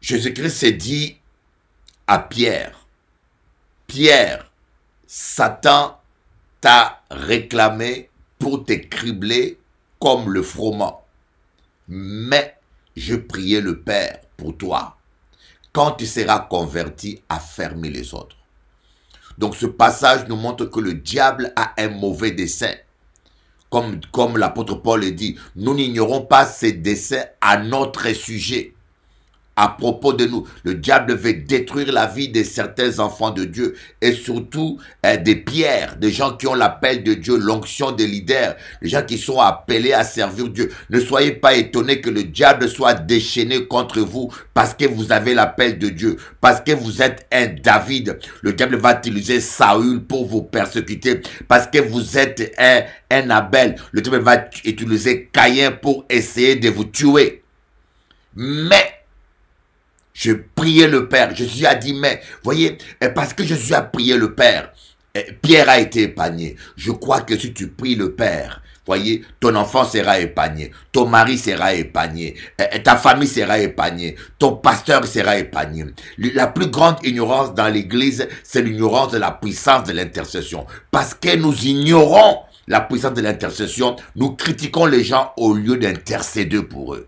Jésus-Christ s'est dit à Pierre, Pierre, Satan t'a réclamé pour te cribler comme le froment. Mais je priais le Père pour toi. Quand tu seras converti, fermer les autres. Donc ce passage nous montre que le diable a un mauvais dessein. Comme, comme l'apôtre Paul le dit, nous n'ignorons pas ses desseins à notre sujet à propos de nous. Le diable veut détruire la vie de certains enfants de Dieu et surtout euh, des pierres, des gens qui ont l'appel de Dieu, l'onction des leaders, des gens qui sont appelés à servir Dieu. Ne soyez pas étonnés que le diable soit déchaîné contre vous parce que vous avez l'appel de Dieu, parce que vous êtes un David. Le diable va utiliser Saül pour vous persécuter parce que vous êtes un, un Abel. Le diable va utiliser Caïn pour essayer de vous tuer. Mais je priais le Père. Jésus a dit, mais, voyez, eh, parce que Jésus a prié le Père, eh, Pierre a été épargné. Je crois que si tu pries le Père, voyez, ton enfant sera épargné, ton mari sera épargné, eh, ta famille sera épargnée, ton pasteur sera épargné. La plus grande ignorance dans l'Église, c'est l'ignorance de la puissance de l'intercession. Parce que nous ignorons la puissance de l'intercession, nous critiquons les gens au lieu d'intercéder pour eux.